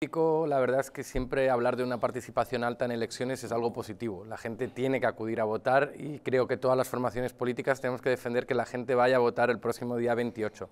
La verdad es que siempre hablar de una participación alta en elecciones es algo positivo. La gente tiene que acudir a votar y creo que todas las formaciones políticas tenemos que defender que la gente vaya a votar el próximo día 28.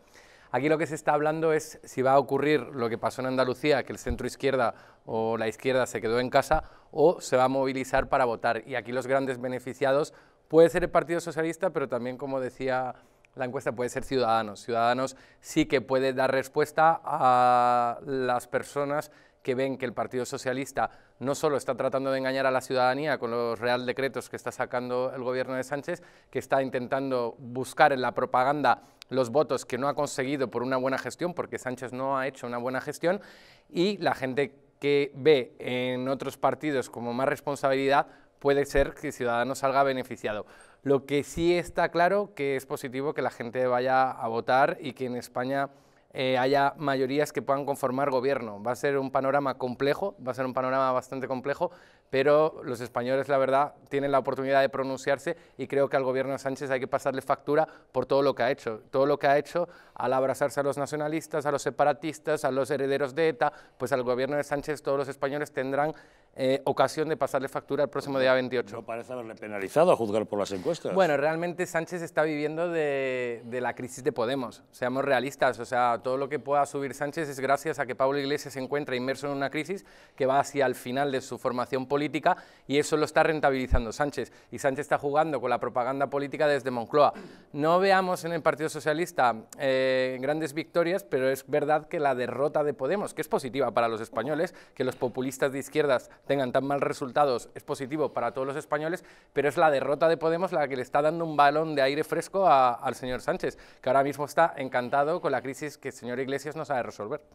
Aquí lo que se está hablando es si va a ocurrir lo que pasó en Andalucía, que el centro izquierda o la izquierda se quedó en casa o se va a movilizar para votar. Y aquí los grandes beneficiados puede ser el Partido Socialista, pero también, como decía la encuesta puede ser Ciudadanos. Ciudadanos sí que puede dar respuesta a las personas que ven que el Partido Socialista no solo está tratando de engañar a la ciudadanía con los real decretos que está sacando el gobierno de Sánchez, que está intentando buscar en la propaganda los votos que no ha conseguido por una buena gestión, porque Sánchez no ha hecho una buena gestión, y la gente que ve en otros partidos como más responsabilidad, puede ser que el ciudadano salga beneficiado. Lo que sí está claro que es positivo que la gente vaya a votar y que en España eh, haya mayorías que puedan conformar gobierno. Va a ser un panorama complejo, va a ser un panorama bastante complejo, pero los españoles, la verdad, tienen la oportunidad de pronunciarse y creo que al gobierno de Sánchez hay que pasarle factura por todo lo que ha hecho. Todo lo que ha hecho al abrazarse a los nacionalistas, a los separatistas, a los herederos de ETA, pues al gobierno de Sánchez todos los españoles tendrán eh, ocasión de pasarle factura el próximo día 28. No parece haberle penalizado a juzgar por las encuestas. Bueno, realmente Sánchez está viviendo de, la crisis de Podemos, seamos realistas, o sea, todo lo que pueda subir Sánchez es gracias a que Pablo Iglesias se encuentra inmerso en una crisis que va hacia el final de su formación política y eso lo está rentabilizando Sánchez. Y Sánchez está jugando con la propaganda política desde Moncloa. No veamos en el Partido Socialista eh, grandes victorias, pero es verdad que la derrota de Podemos, que es positiva para los españoles, que los populistas de izquierdas tengan tan mal resultados es positivo para todos los españoles, pero es la derrota de Podemos la que le está dando un balón de aire fresco al señor Sánchez, que ahora mismo está encantado con la crisis que el señor Iglesias no sabe resolver.